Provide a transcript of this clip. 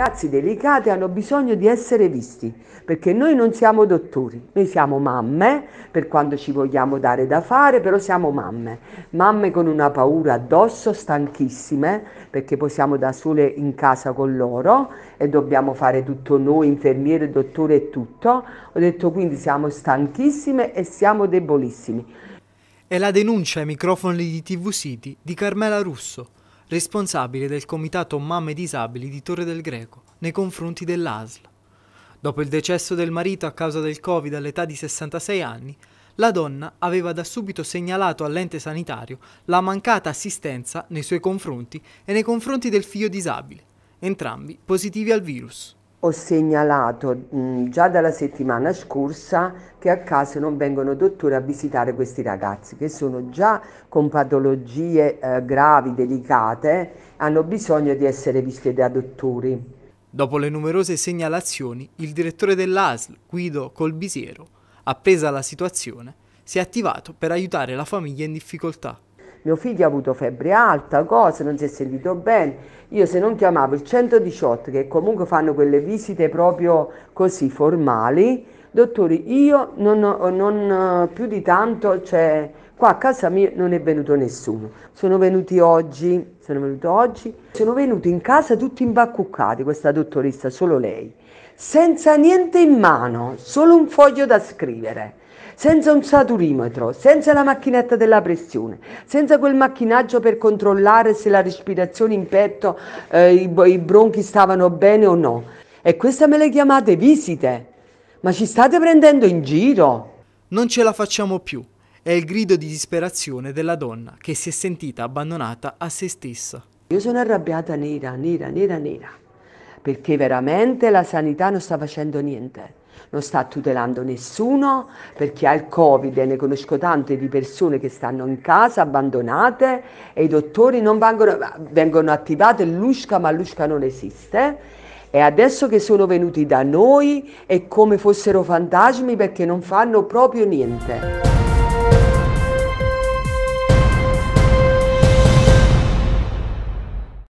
ragazzi delicati hanno bisogno di essere visti, perché noi non siamo dottori, noi siamo mamme per quando ci vogliamo dare da fare, però siamo mamme, mamme con una paura addosso, stanchissime, perché possiamo da sole in casa con loro e dobbiamo fare tutto noi, infermiere, dottore e tutto. Ho detto quindi siamo stanchissime e siamo debolissimi. È la denuncia ai microfoni di TV City di Carmela Russo responsabile del comitato Mamme Disabili di Torre del Greco, nei confronti dell'ASL. Dopo il decesso del marito a causa del Covid all'età di 66 anni, la donna aveva da subito segnalato all'ente sanitario la mancata assistenza nei suoi confronti e nei confronti del figlio disabile, entrambi positivi al virus ho segnalato mh, mm, già dalla settimana scorsa che a caso non vengono dottori a visitare questi ragazzi che sono già con patologie eh, gravi, delicate, hanno bisogno di essere visti da dottori. Dopo le numerose segnalazioni, il direttore dell'ASL, Guido Colbisiero, appresa la situazione, si è attivato per aiutare la famiglia in difficoltà mio figlio ha avuto febbre alta, cosa, non si è sentito bene. Io se non chiamavo il 118, che comunque fanno quelle visite proprio così formali, dottori, io non, non eh, più di tanto, cioè, Qua a casa mia non è venuto nessuno. Sono venuti oggi, sono venuto oggi, sono venuti in casa tutti imbaccuccati, questa dottoressa, solo lei, senza niente in mano, solo un foglio da scrivere, senza un saturimetro, senza la macchinetta della pressione, senza quel macchinaggio per controllare se la respirazione in petto, eh, i, i bronchi stavano bene o no. E questa me le chiamate visite? Ma ci state prendendo in giro? Non ce la facciamo più. È il grido di disperazione della donna che si è sentita abbandonata a se stessa. Io sono arrabbiata nera, nera, nera, nera, perché veramente la sanità non sta facendo niente, non sta tutelando nessuno, perché ha il Covid ne conosco tante di persone che stanno in casa abbandonate e i dottori non vengono, vengono attivate l'usca, ma l'usca non esiste. E adesso che sono venuti da noi è come fossero fantasmi perché non fanno proprio niente.